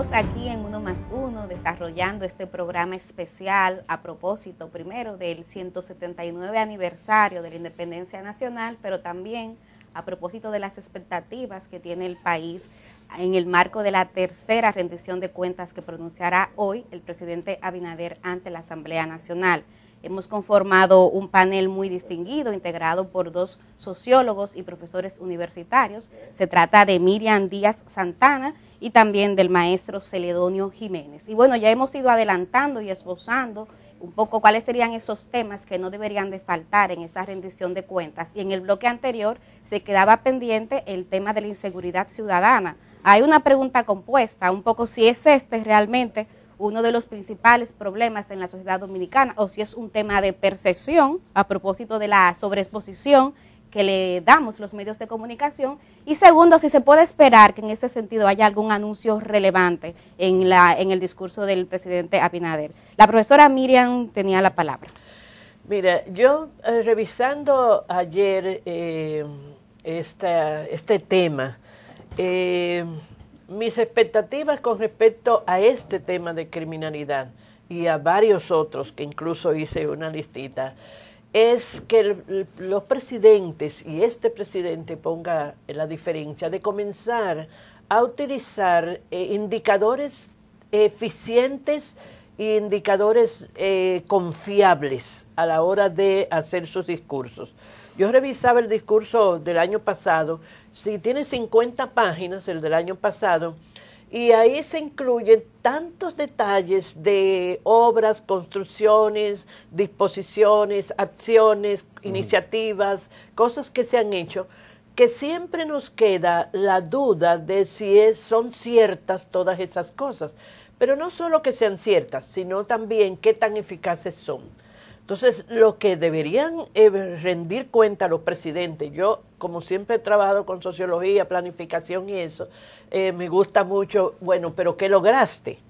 Estamos aquí en Uno más Uno desarrollando este programa especial a propósito primero del 179 aniversario de la independencia nacional, pero también a propósito de las expectativas que tiene el país en el marco de la tercera rendición de cuentas que pronunciará hoy el presidente Abinader ante la Asamblea Nacional. Hemos conformado un panel muy distinguido, integrado por dos sociólogos y profesores universitarios. Se trata de Miriam Díaz Santana y también del maestro Celedonio Jiménez. Y bueno, ya hemos ido adelantando y esbozando un poco cuáles serían esos temas que no deberían de faltar en esa rendición de cuentas. Y en el bloque anterior se quedaba pendiente el tema de la inseguridad ciudadana. Hay una pregunta compuesta, un poco si es este realmente uno de los principales problemas en la sociedad dominicana, o si es un tema de percepción a propósito de la sobreexposición que le damos los medios de comunicación y segundo, si se puede esperar que en ese sentido haya algún anuncio relevante en, la, en el discurso del presidente Abinader. La profesora Miriam tenía la palabra. Mira, yo eh, revisando ayer eh, este tema, eh, mis expectativas con respecto a este tema de criminalidad y a varios otros, que incluso hice una listita, es que los presidentes y este presidente ponga la diferencia de comenzar a utilizar eh, indicadores eficientes e indicadores eh, confiables a la hora de hacer sus discursos. Yo revisaba el discurso del año pasado si tiene 50 páginas, el del año pasado, y ahí se incluyen tantos detalles de obras, construcciones, disposiciones, acciones, iniciativas, cosas que se han hecho, que siempre nos queda la duda de si son ciertas todas esas cosas. Pero no solo que sean ciertas, sino también qué tan eficaces son. Entonces, lo que deberían eh, rendir cuenta los presidentes, yo como siempre he trabajado con sociología, planificación y eso, eh, me gusta mucho, bueno, pero ¿qué lograste?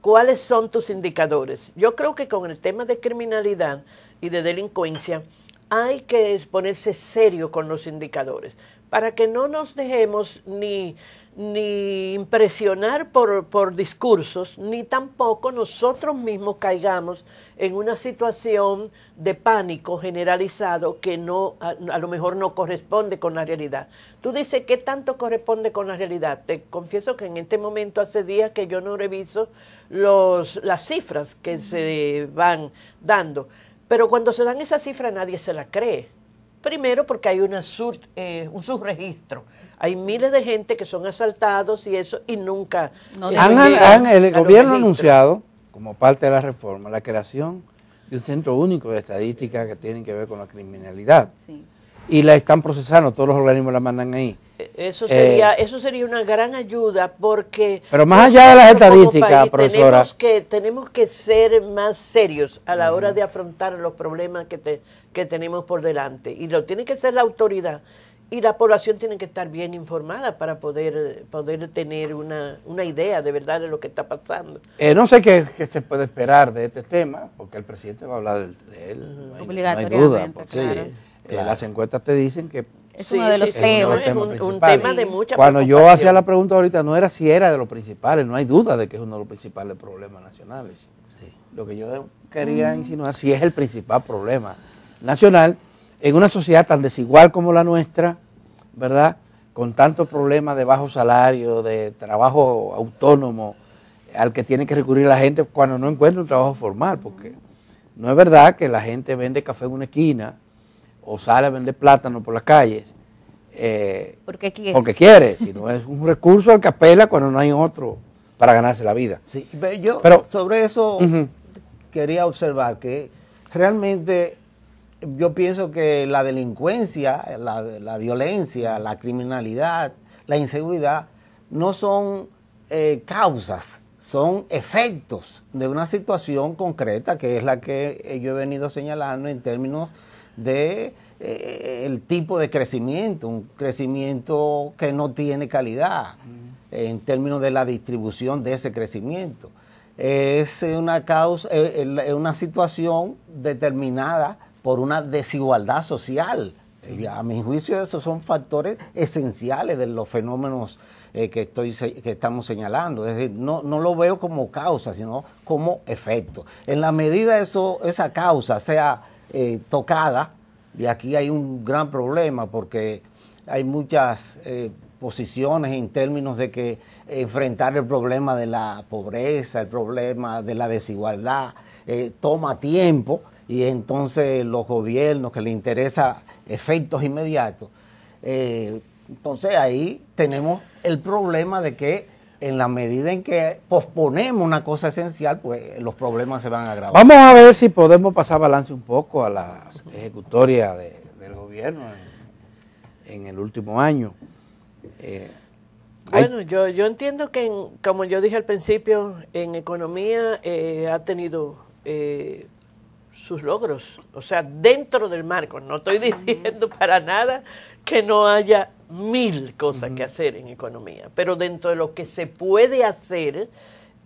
¿Cuáles son tus indicadores? Yo creo que con el tema de criminalidad y de delincuencia hay que ponerse serio con los indicadores para que no nos dejemos ni ni impresionar por, por, discursos, ni tampoco nosotros mismos caigamos en una situación de pánico generalizado que no, a, lo mejor no corresponde con la realidad. Tú dices, ¿qué tanto corresponde con la realidad? Te confieso que en este momento hace días que yo no reviso los, las cifras que se van dando, pero cuando se dan esas cifras nadie se las cree. Primero porque hay una eh, un subregistro hay miles de gente que son asaltados y eso, y nunca. Eh, el gobierno ha anunciado, como parte de la reforma, la creación de un centro único de estadística que tienen que ver con la criminalidad. Y la están procesando, todos los organismos la mandan ahí. Eh, eso sería, eh, eso sería una gran ayuda porque... Pero más allá de las estadísticas, profesora... Tenemos que, tenemos que ser más serios a la hora de afrontar los problemas que, que tenemos por delante. Y lo tiene que ser la autoridad y la población tiene que estar bien informada para poder, poder tener una, una idea de verdad de lo que está pasando. Eh, no sé qué, se puede esperar de este tema, porque el presidente va a hablar de, él. No hay, duda, eh, las encuestas te dicen que es uno de los temas. Es un, tema de mucha Cuando yo hacía la pregunta ahorita, no era si era de los principales, no hay duda de que es uno de los principales problemas nacionales. Lo que yo quería mm. insinuar, si es el principal problema nacional, en una sociedad tan desigual como la nuestra, ¿verdad? Con tantos problemas de bajo salario, de trabajo autónomo, al que tiene que recurrir la gente cuando no encuentra un trabajo formal, porque no es verdad que la gente vende café en una esquina o sale a vender plátano por las calles. Eh, porque quiere. Porque quiere, sino es un recurso al que apela cuando no hay otro para ganarse la vida. Sí, yo Pero, sobre eso quería observar que realmente yo pienso que la delincuencia, la, violencia, la criminalidad, la inseguridad, no son eh, causas, son efectos de una situación concreta que es la que eh, yo he venido señalando en términos de eh, el tipo de crecimiento, un crecimiento que no tiene calidad en términos de la distribución de ese crecimiento. Es una causa, una situación determinada por una desigualdad social. a mi juicio esos son factores esenciales de los fenómenos eh, que, estoy, que estamos señalando. Es decir, no, lo veo como causa, sino como efecto. En la medida eso, esa causa sea eh, tocada, y aquí hay un gran problema porque hay muchas eh, posiciones en términos de que enfrentar el problema de la pobreza, el problema de la desigualdad, toma tiempo y entonces los gobiernos que le interesa efectos inmediatos. Eh, entonces ahí tenemos el problema de que en la medida en que posponemos una cosa esencial, pues los problemas se van a agravar. Vamos a ver si podemos pasar balance un poco a la ejecutoria del gobierno en, el último año. Eh, bueno, yo, yo entiendo que, como yo dije al principio, en economía eh, ha tenido eh, sus logros, o sea, dentro del marco. No estoy diciendo para nada que no haya mil cosas que hacer en economía, pero dentro de lo que se puede hacer,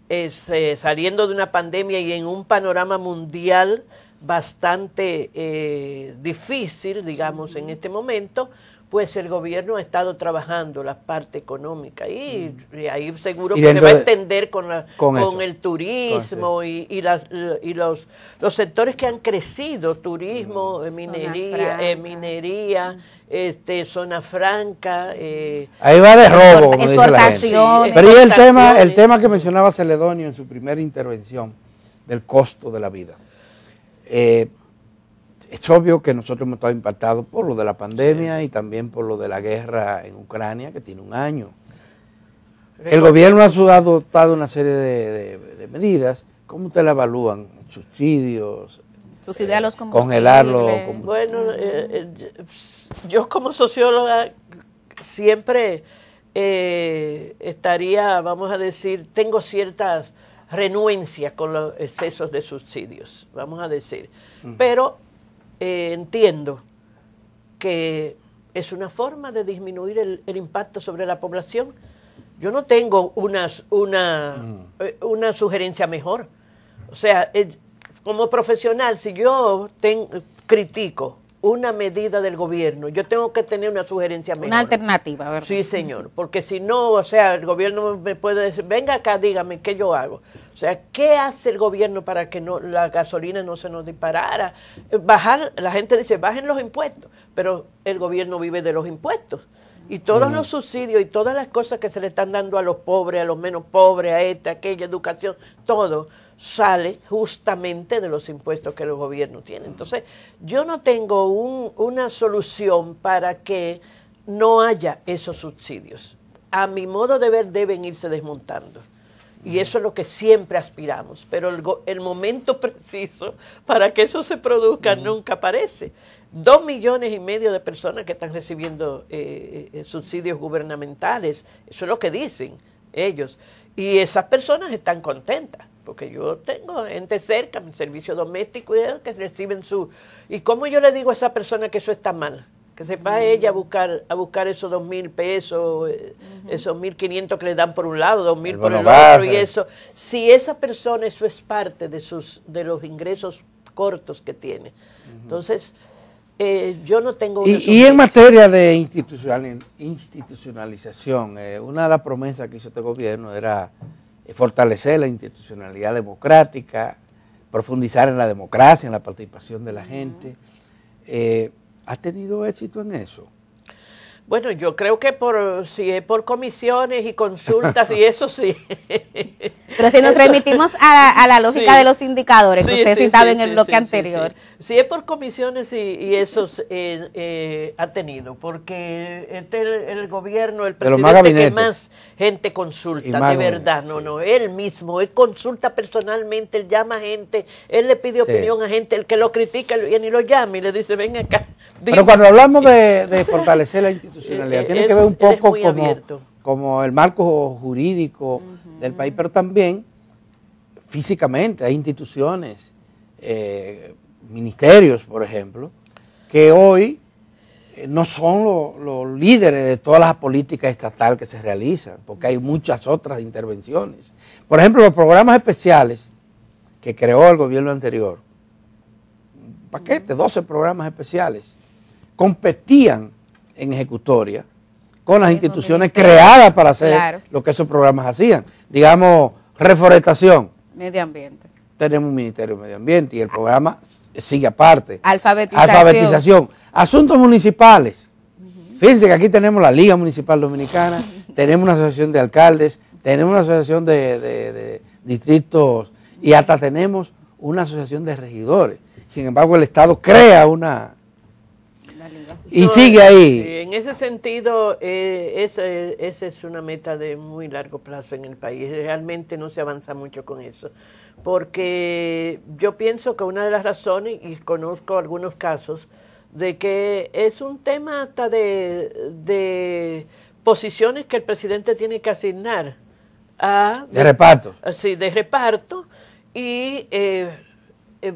eh, saliendo de una pandemia y en un panorama mundial bastante eh, difícil, digamos, en este momento, pues el gobierno ha estado trabajando la parte económica y, mm. ahí seguro que se va a entender con, con, el turismo y, las, y los, los sectores que han crecido, turismo, mm. eh, minería, eh, minería este, zona franca. Eh, ahí va de robo. Exportación. Pero y el tema, el tema que mencionaba Celedonio en su primera intervención, del costo de la vida. Eh, es obvio que nosotros hemos estado impactados por lo de la pandemia y también por lo de la guerra en Ucrania, que tiene un año. El gobierno ha adoptado una serie de, medidas. ¿Cómo usted la evalúan? Subsidios, Subsidiar los eh, Congelarlo. Bueno, eh, eh, yo como socióloga siempre estaría, vamos a decir, tengo ciertas renuencias con los excesos de subsidios, vamos a decir. Pero eh, entiendo que es una forma de disminuir el, impacto sobre la población. Yo no tengo unas, una, mm. eh, una sugerencia mejor. O sea, eh, como profesional, si yo critico una medida del gobierno. Yo tengo que tener una sugerencia mejor. Una alternativa, ¿verdad? Sí, señor, porque si no, o sea, el gobierno me puede decir, venga acá, dígame qué yo hago. O sea, ¿qué hace el gobierno para que no, la gasolina no se nos disparara? Bajar, la gente dice, bajen los impuestos, pero el gobierno vive de los impuestos. Y todos los subsidios y todas las cosas que se le están dando a los pobres, a los menos pobres, a esta, aquella educación, todo sale justamente de los impuestos que los gobiernos tienen. Entonces, yo no tengo una solución para que no haya esos subsidios. A mi modo de ver, deben irse desmontando. Y eso es lo que siempre aspiramos, pero el, momento preciso para que eso se produzca nunca aparece. Dos millones y medio de personas que están recibiendo eh, eh, subsidios gubernamentales, eso es lo que dicen ellos. Y esas personas están contentas porque yo tengo gente cerca, mi servicio doméstico y que reciben su... ¿Y cómo yo le digo a esa persona que eso está mal? Que se va ella a buscar, a buscar esos dos mil pesos, eh, esos mil quinientos que le dan por un lado, dos mil por el otro y eso. Si esa persona, eso es parte de, sus, de los ingresos cortos que tiene. Entonces, eh, yo no tengo... y, en materia de institucional, institucionalización, eh, una de las promesas que hizo este gobierno era eh, fortalecer la institucionalidad democrática, profundizar en la democracia, en la participación de la gente. Eh, ¿ha tenido éxito en eso? Bueno, yo creo que por si es por comisiones y consultas y eso sí. Pero si nos remitimos a la, lógica de los indicadores que usted citaba en el bloque anterior, si es por comisiones y, y esos eh, eh, ha tenido, porque este el, gobierno, el presidente que más gente consulta, de verdad, no, no, él mismo, él consulta personalmente, él llama a gente, él le pide opinión a gente, el que lo critica viene y lo llama y le dice, ven acá. Pero cuando hablamos de, fortalecer la institucionalidad, eh, tiene que ver un poco como, como el marco jurídico del país, pero también físicamente, hay instituciones. Eh, ministerios, por ejemplo, que hoy eh, no son los líderes de todas las políticas estatales que se realizan, porque hay muchas otras intervenciones. Por ejemplo, los programas especiales que creó el gobierno anterior, un paquete, 12 programas especiales, competían en ejecutoria con las instituciones creadas para hacer lo que esos programas hacían. Digamos, reforestación. Medio ambiente. Tenemos un Ministerio de Medio Ambiente y el programa sigue aparte. Alfabetización. Asuntos municipales. Fíjense que aquí tenemos la Liga Municipal Dominicana, tenemos una asociación de alcaldes, tenemos una asociación de, distritos y hasta tenemos una asociación de regidores. Sin embargo, el Estado crea una, y sigue ahí. En ese sentido, eh, esa es una meta de muy largo plazo en el país. Realmente no se avanza mucho con eso porque yo pienso que una de las razones, y conozco algunos casos, de que es un tema hasta de, posiciones que el presidente tiene que asignar. A, de reparto. Ah, sí, de reparto y eh, eh,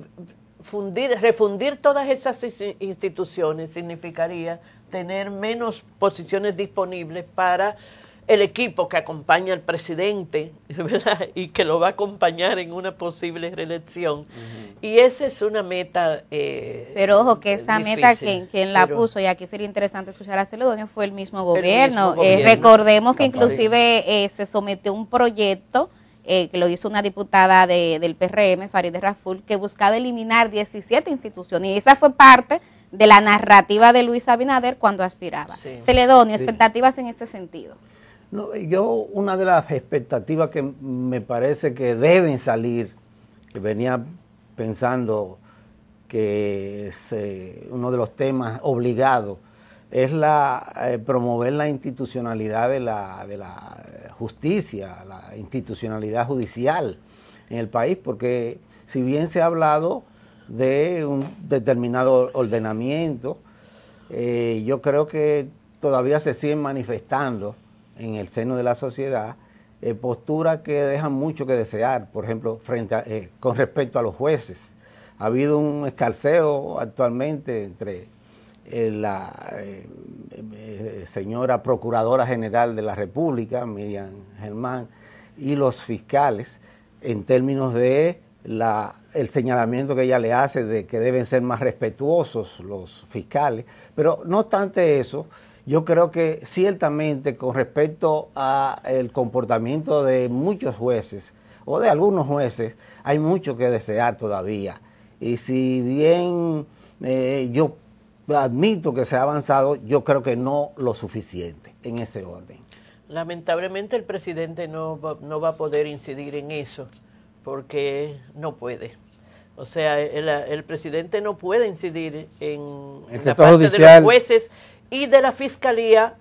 fundir, refundir todas esas instituciones significaría tener menos posiciones disponibles para el equipo que acompaña al presidente y que lo va a acompañar en una posible reelección. Y esa es una meta. Eh, pero ojo, que esa meta quien, la puso, y aquí sería interesante escuchar a Celedonio, fue el mismo eh, gobierno. recordemos que inclusive eh, se sometió un proyecto. Eh, que lo hizo una diputada de, del PRM, Farideh Raful, que buscaba eliminar 17 instituciones. Y esa fue parte de la narrativa de Luis Abinader cuando aspiraba. Celedonio, expectativas en este sentido yo, una de las expectativas que me parece que deben salir, que venía pensando que es eh, uno de los temas obligados, es la, eh, promover la institucionalidad de la, de la justicia, la institucionalidad judicial en el país, porque si bien se ha hablado de un determinado ordenamiento, eh, yo creo que todavía se siguen manifestando en el seno de la sociedad, eh, postura posturas que dejan mucho que desear, por ejemplo, frente eh, con respecto a los jueces. Ha habido un escalceo actualmente entre eh, la señora Procuradora General de la República, Miriam Germán, y los fiscales en términos de la, el señalamiento que ella le hace de que deben ser más respetuosos los fiscales. Pero no obstante eso, yo creo que ciertamente con respecto a el comportamiento de muchos jueces o de algunos jueces, hay mucho que desear todavía. Y si bien eh, yo admito que se ha avanzado, yo creo que no lo suficiente en ese orden. Lamentablemente el presidente no va, no va a poder incidir en eso porque no puede. O sea, el, el presidente no puede incidir en, la parte de los jueces y de la Fiscalía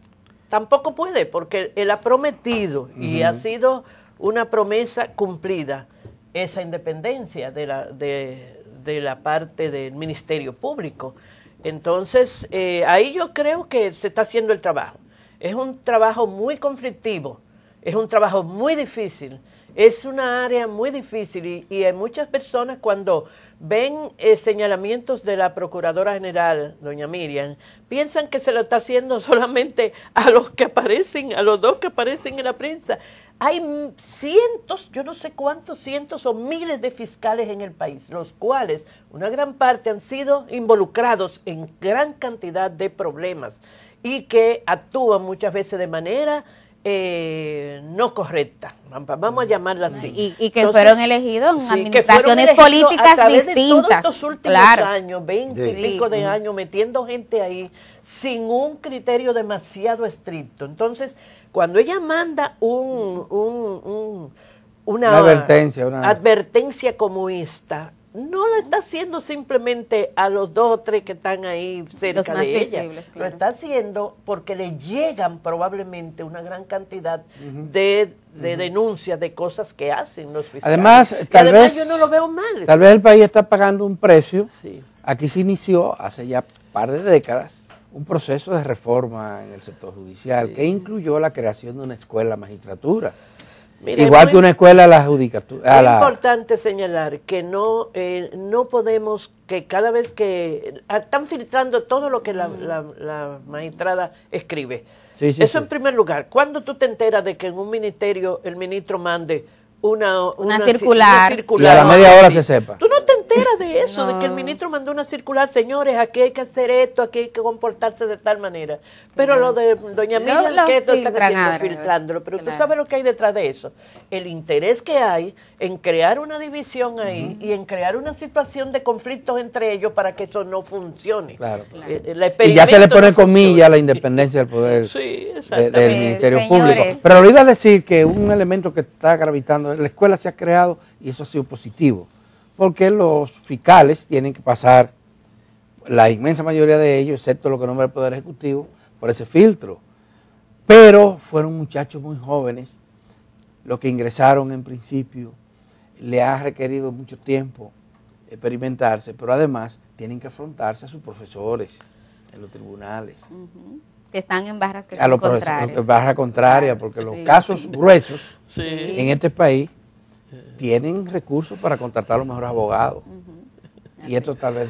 tampoco puede, porque él ha prometido y ha sido una promesa cumplida esa independencia de la, de, la parte del Ministerio Público. Entonces, eh, ahí yo creo que se está haciendo el trabajo. Es un trabajo muy conflictivo, es un trabajo muy difícil es una área muy difícil y, hay muchas personas cuando ven eh, señalamientos de la Procuradora General, doña Miriam, piensan que se lo está haciendo solamente a los que aparecen, a los dos que aparecen en la prensa. Hay cientos, yo no sé cuántos cientos o miles de fiscales en el país, los cuales una gran parte han sido involucrados en gran cantidad de problemas y que actúan muchas veces de manera eh, no correcta, vamos a llamarla así. Y, que, fueron elegidos en administraciones políticas distintas. De todos estos últimos años, 20 y pico de años, metiendo gente ahí sin un criterio demasiado estricto. Entonces, cuando ella manda un, advertencia, una advertencia comunista, no lo está haciendo simplemente a los dos o tres que están ahí cerca de ella. Lo está haciendo porque le llegan probablemente una gran cantidad de, denuncias de cosas que hacen los fiscales. Además, tal vez yo no lo veo mal. Tal vez el país está pagando un precio. Aquí se inició hace ya par de décadas un proceso de reforma en el sector judicial que incluyó la creación de una escuela magistratura Igual que una escuela la judicatura. Es importante señalar que no, eh, no podemos, que cada vez que ah, están filtrando todo lo que la, magistrada escribe. Eso en primer lugar, cuando tú te enteras de que en un ministerio el ministro mande una, una, circular, y a la media hora se sepa. Tú no te era de eso, de que el ministro mandó una circular, señores, aquí hay que hacer esto, aquí hay que comportarse de tal manera. Pero lo de doña Miriam, que esto está haciendo filtrándolo. Pero usted sabe lo que hay detrás de eso. El interés que hay en crear una división ahí y en crear una situación de conflictos entre ellos para que eso no funcione. Eh, y ya se le pone comillas la independencia del poder del pues, Ministerio Público. Pero lo iba a decir que un elemento que está gravitando, la escuela se ha creado y eso ha sido positivo porque los fiscales tienen que pasar, la inmensa mayoría de ellos, excepto lo que nombra el Poder Ejecutivo, por ese filtro. Pero fueron muchachos muy jóvenes, los que ingresaron en principio, le ha requerido mucho tiempo experimentarse, pero además tienen que afrontarse a sus profesores en los tribunales. Que están en barras que son contrarias. Barra contraria, porque los casos gruesos en este país tienen recursos para contratar los mejores abogados. Y esto tal vez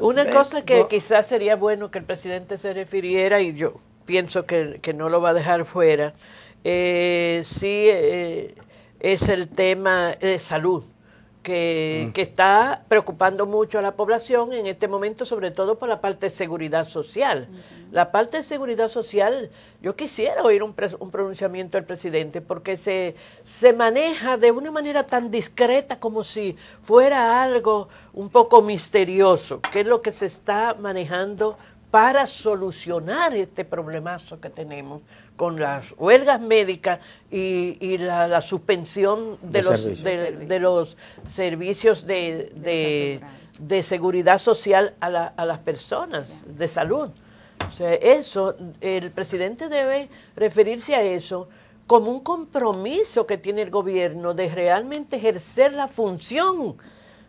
Una cosa que quizás sería bueno que el presidente se refiriera, y yo pienso que, no lo va a dejar fuera, eh, sí eh, es el tema de salud. Mm. que, está preocupando mucho a la población en este momento, sobre todo por la parte de seguridad social. La parte de seguridad social, yo quisiera oír un, pronunciamiento del presidente, porque se, se maneja de una manera tan discreta como si fuera algo un poco misterioso, que es lo que se está manejando para solucionar este problemazo que tenemos con las huelgas médicas y, y la, suspensión de, los, servicios. De, los servicios de, de, seguridad social a, a, las personas de salud. O sea, eso, el presidente debe referirse a eso como un compromiso que tiene el gobierno de realmente ejercer la función,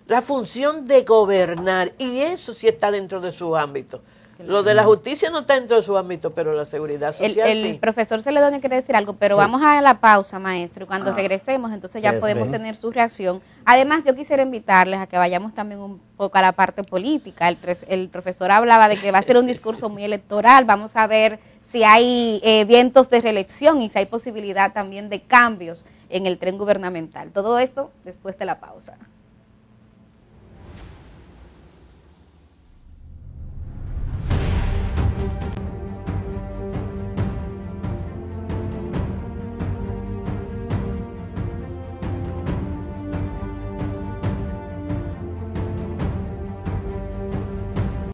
la función de gobernar, y eso sí está dentro de su ámbito. Lo de la justicia no está dentro de su ámbito, pero la seguridad social. El, el profesor Celedonio quiere decir algo, pero vamos a la pausa, maestro, y cuando ah. regresemos, entonces ya podemos tener su reacción. Además, yo quisiera invitarles a que vayamos también un poco a la parte política. El, profesor hablaba de que va a ser un discurso muy electoral, vamos a ver si hay eh, vientos de reelección y si hay posibilidad también de cambios en el tren gubernamental. Todo esto después de la pausa.